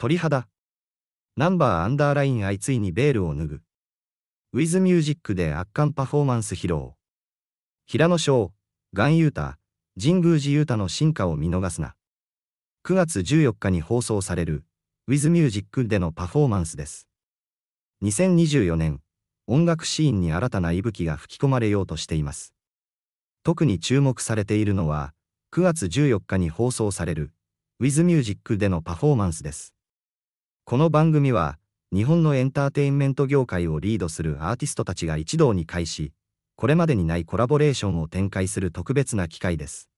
鳥肌。ナンバーアンダーライン相次いにベールを脱ぐ。ウィズミュージックで圧巻パフォーマンス披露。平野翔、岩優太、神宮寺ー太の進化を見逃すな。9月14日に放送される、ウィズミュージックでのパフォーマンスです。2024年、音楽シーンに新たな息吹が吹き込まれようとしています。特に注目されているのは、9月14日に放送される、ウィズミュージックでのパフォーマンスです。この番組は、日本のエンターテインメント業界をリードするアーティストたちが一堂に会し、これまでにないコラボレーションを展開する特別な機会です。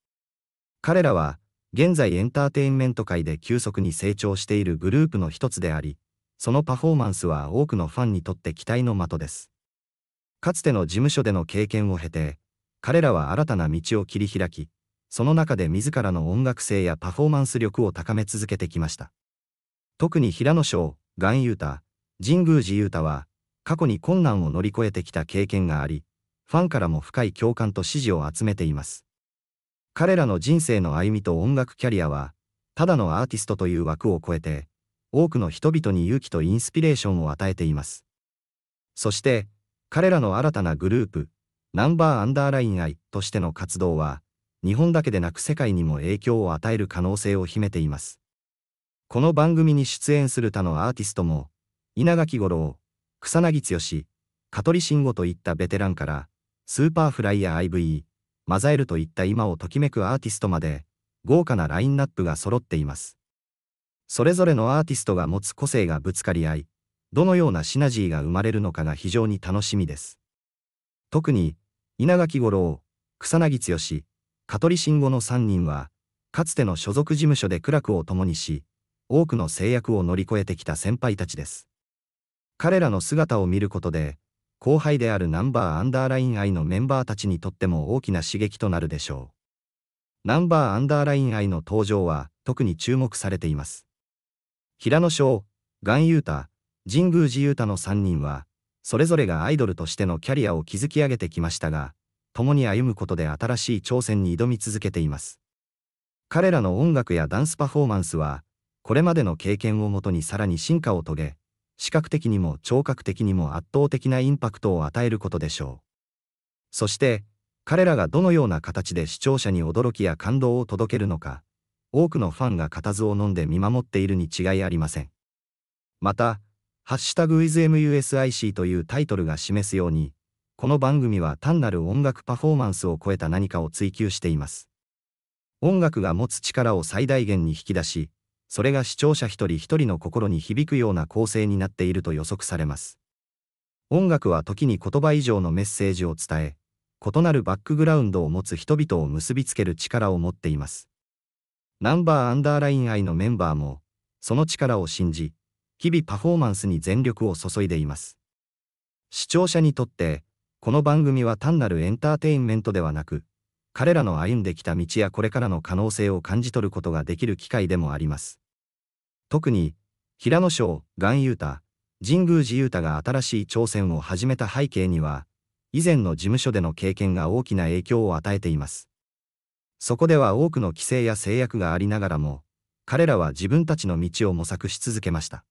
彼らは、現在エンターテインメント界で急速に成長しているグループの一つであり、そのパフォーマンスは多くのファンにとって期待の的です。かつての事務所での経験を経て、彼らは新たな道を切り開き、その中で自らの音楽性やパフォーマンス力を高め続けてきました。特に平野省、岩雄太、神宮寺雄太は、過去に困難を乗り越えてきた経験があり、ファンからも深い共感と支持を集めています。彼らの人生の歩みと音楽キャリアは、ただのアーティストという枠を超えて、多くの人々に勇気とインスピレーションを与えています。そして、彼らの新たなグループ、ナンバーアンダーラインイとしての活動は、日本だけでなく世界にも影響を与える可能性を秘めています。この番組に出演する他のアーティストも、稲垣吾郎、草薙剛、香取慎吾といったベテランから、スーパーフライや IVE、マザエルといった今をときめくアーティストまで、豪華なラインナップが揃っています。それぞれのアーティストが持つ個性がぶつかり合い、どのようなシナジーが生まれるのかが非常に楽しみです。特に、稲垣吾郎、草薙剛、香取慎吾の3人は、かつての所属事務所で苦楽を共にし、多くの制約を乗り越えてきた先輩たちです。彼らの姿を見ることで、後輩であるナンバーアンダーライン愛のメンバーたちにとっても大きな刺激となるでしょう。ナンバーアンダーライン愛の登場は特に注目されています。平野翔、ガンユータ、神宮寺ユータの3人は、それぞれがアイドルとしてのキャリアを築き上げてきましたが、共に歩むことで新しい挑戦に挑み続けています。彼らの音楽やダンスパフォーマンスは、これまでの経験をもとにさらに進化を遂げ、視覚的にも聴覚的にも圧倒的なインパクトを与えることでしょう。そして、彼らがどのような形で視聴者に驚きや感動を届けるのか、多くのファンが固唾を飲んで見守っているに違いありません。また、ハッシュタグ ismusic というタイトルが示すように、この番組は単なる音楽パフォーマンスを超えた何かを追求しています。音楽が持つ力を最大限に引き出し、それが視聴者一人一人の心に響くような構成になっていると予測されます。音楽は時に言葉以上のメッセージを伝え、異なるバックグラウンドを持つ人々を結びつける力を持っています。ナンバーアンダーライン愛のメンバーも、その力を信じ、日々パフォーマンスに全力を注いでいます。視聴者にとって、この番組は単なるエンターテインメントではなく、彼らの歩んできた道やこれからの可能性を感じ取ることができる機会でもあります。特に、平野省、岩優太、神宮寺雄太が新しい挑戦を始めた背景には、以前の事務所での経験が大きな影響を与えています。そこでは多くの規制や制約がありながらも、彼らは自分たちの道を模索し続けました。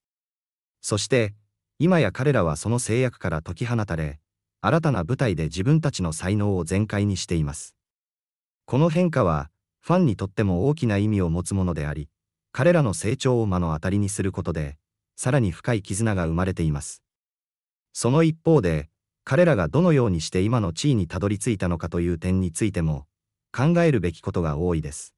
そして、今や彼らはその制約から解き放たれ、新たな舞台で自分たちの才能を全開にしています。この変化は、ファンにとっても大きな意味を持つものであり、彼らの成長を目の当たりにすることで、さらに深い絆が生まれています。その一方で、彼らがどのようにして今の地位にたどり着いたのかという点についても、考えるべきことが多いです。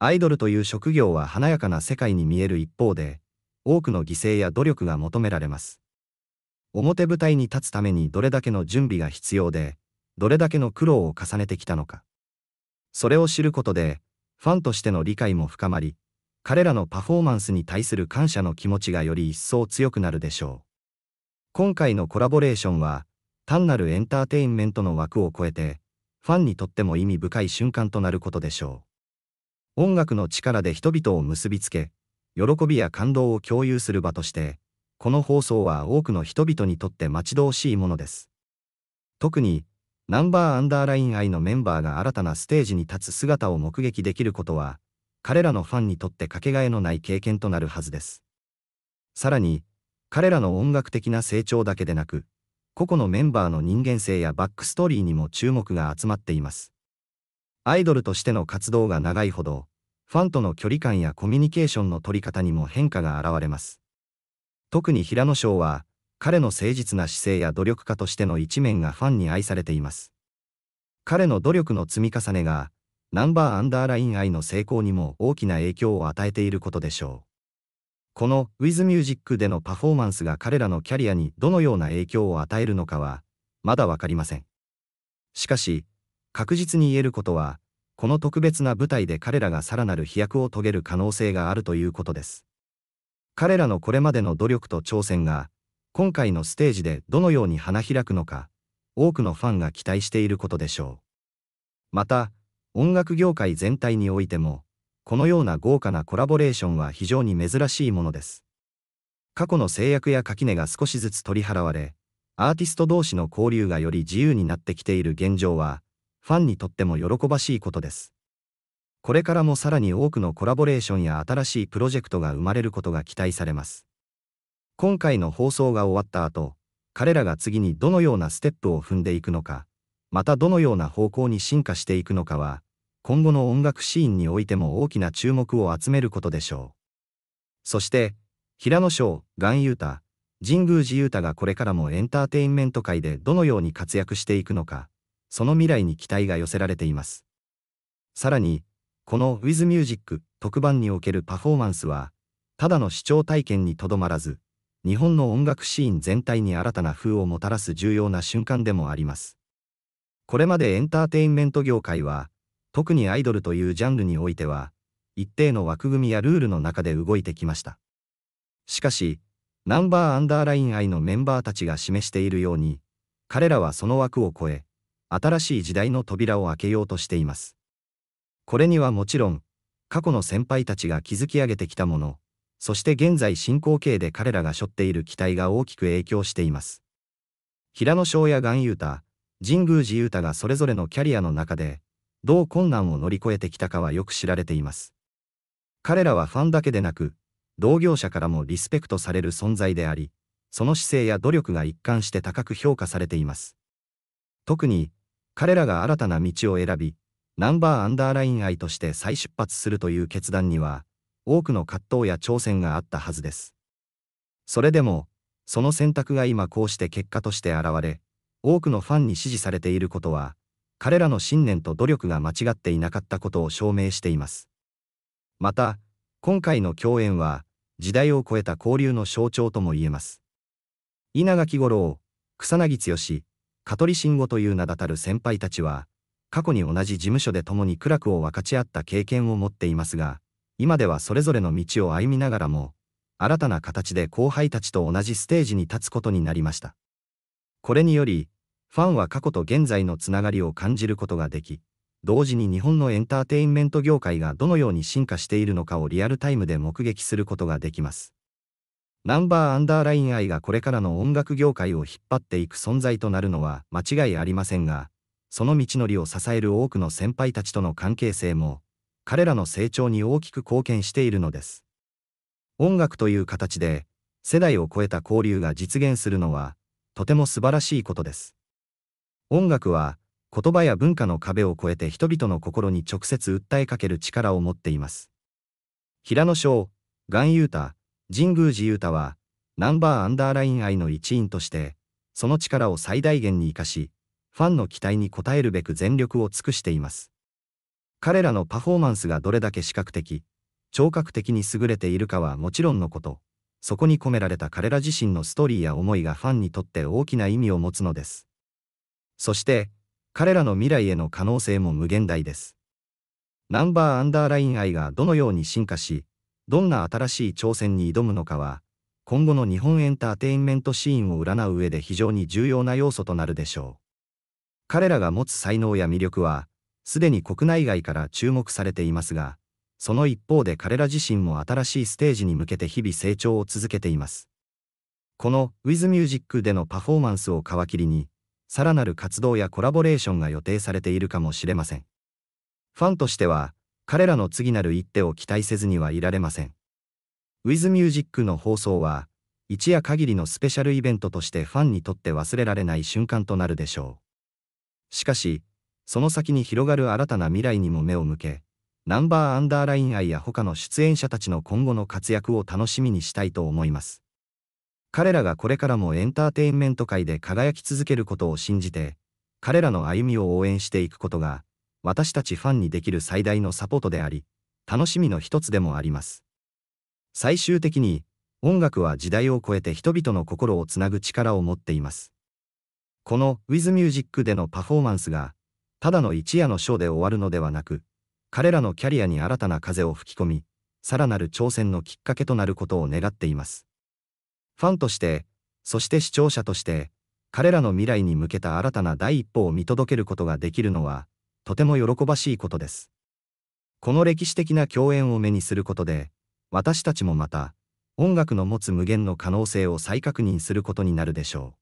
アイドルという職業は華やかな世界に見える一方で、多くの犠牲や努力が求められます。表舞台に立つためにどれだけの準備が必要で、どれだけの苦労を重ねてきたのか。それを知ることで、ファンとしての理解も深まり、彼らのパフォーマンスに対する感謝の気持ちがより一層強くなるでしょう。今回のコラボレーションは、単なるエンターテインメントの枠を超えて、ファンにとっても意味深い瞬間となることでしょう。音楽の力で人々を結びつけ、喜びや感動を共有する場として、この放送は多くの人々にとって待ち遠しいものです。特に、ナンバーアンダーライン愛のメンバーが新たなステージに立つ姿を目撃できることは、彼らのファンにとってかけがえのない経験となるはずです。さらに、彼らの音楽的な成長だけでなく、個々のメンバーの人間性やバックストーリーにも注目が集まっています。アイドルとしての活動が長いほど、ファンとの距離感やコミュニケーションの取り方にも変化が現れます。特に平野翔は、彼の誠実な姿勢や努力家としての一面がファンに愛されています。彼の努力の積み重ねが、ナンバーアンダーライン愛の成功にも大きな影響を与えていることでしょう。この WithMusic でのパフォーマンスが彼らのキャリアにどのような影響を与えるのかは、まだわかりません。しかし、確実に言えることは、この特別な舞台で彼らがさらなる飛躍を遂げる可能性があるということです。彼らのこれまでの努力と挑戦が、今回のステージでどのように花開くのか、多くのファンが期待していることでしょう。また、音楽業界全体においても、このような豪華なコラボレーションは非常に珍しいものです。過去の制約や垣根が少しずつ取り払われ、アーティスト同士の交流がより自由になってきている現状は、ファンにとっても喜ばしいことです。これからもさらに多くのコラボレーションや新しいプロジェクトが生まれることが期待されます。今回の放送が終わった後、彼らが次にどのようなステップを踏んでいくのか、またどのような方向に進化していくのかは、今後の音楽シーンにおいても大きな注目を集めることでしょう。そして、平野翔、岩優太、神宮寺優太がこれからもエンターテインメント界でどのように活躍していくのか、その未来に期待が寄せられています。さらに、この WithMusic 特番におけるパフォーマンスは、ただの視聴体験にとどまらず、日本の音楽シーン全体に新たな風をもたらす重要な瞬間でもあります。これまでエンターテインメント業界は、特にアイドルというジャンルにおいては、一定の枠組みやルールの中で動いてきました。しかし、ナンバーアンダーライン愛のメンバーたちが示しているように、彼らはその枠を超え、新しい時代の扉を開けようとしています。これにはもちろん、過去の先輩たちが築き上げてきたもの、そして現在進行形で彼らが背負っている期待が大きく影響しています。平野翔や岩優太、神宮寺勇太がそれぞれのキャリアの中で、どう困難を乗り越えてきたかはよく知られています。彼らはファンだけでなく、同業者からもリスペクトされる存在であり、その姿勢や努力が一貫して高く評価されています。特に、彼らが新たな道を選び、ナンバーアンダーライン愛として再出発するという決断には、多くの葛藤や挑戦があったはずです。それでも、その選択が今こうして結果として現れ、多くのファンに支持されていることは、彼らの信念と努力が間違っていなかったことを証明しています。また、今回の共演は、時代を超えた交流の象徴とも言えます。稲垣五郎、草薙剛、香取慎吾という名だたる先輩たちは、過去に同じ事務所で共に苦楽を分かち合った経験を持っていますが、今ではそれぞれの道を歩みながらも、新たな形で後輩たちと同じステージに立つことになりました。これにより、ファンは過去と現在のつながりを感じることができ、同時に日本のエンターテインメント業界がどのように進化しているのかをリアルタイムで目撃することができます。ナンバーアンダーライン愛がこれからの音楽業界を引っ張っていく存在となるのは間違いありませんが、その道のりを支える多くの先輩たちとの関係性も、彼らの成長に大きく貢献しているのです。音楽という形で、世代を超えた交流が実現するのは、とても素晴らしいことです。音楽は、言葉や文化の壁を越えて人々の心に直接訴えかける力を持っています。平野翔、岩優太、神宮寺優太は、ナンバーアンダーライン愛の一員として、その力を最大限に活かし、ファンの期待に応えるべく全力を尽くしています。彼らのパフォーマンスがどれだけ視覚的、聴覚的に優れているかはもちろんのこと、そこに込められた彼ら自身のストーリーや思いがファンにとって大きな意味を持つのです。そして、彼らの未来への可能性も無限大です。ナンバーアンダーライン愛がどのように進化し、どんな新しい挑戦に挑むのかは、今後の日本エンターテインメントシーンを占う上で非常に重要な要素となるでしょう。彼らが持つ才能や魅力は、すでに国内外から注目されていますが、その一方で彼ら自身も新しいステージに向けて日々成長を続けています。この WithMusic でのパフォーマンスを皮切りに、さらなる活動やコラボレーションが予定されているかもしれません。ファンとしては、彼らの次なる一手を期待せずにはいられません。WithMusic の放送は、一夜限りのスペシャルイベントとしてファンにとって忘れられない瞬間となるでしょう。しかし、その先に広がる新たな未来にも目を向け、ナンバーアンダーライン愛や他の出演者たちの今後の活躍を楽しみにしたいと思います。彼らがこれからもエンターテインメント界で輝き続けることを信じて、彼らの歩みを応援していくことが、私たちファンにできる最大のサポートであり、楽しみの一つでもあります。最終的に、音楽は時代を超えて人々の心をつなぐ力を持っています。この WithMusic でのパフォーマンスが、ただの一夜のショーで終わるのではなく、彼らのキャリアに新たな風を吹き込み、さらなる挑戦のきっかけとなることを願っています。ファンとして、そして視聴者として、彼らの未来に向けた新たな第一歩を見届けることができるのは、とても喜ばしいことです。この歴史的な共演を目にすることで、私たちもまた、音楽の持つ無限の可能性を再確認することになるでしょう。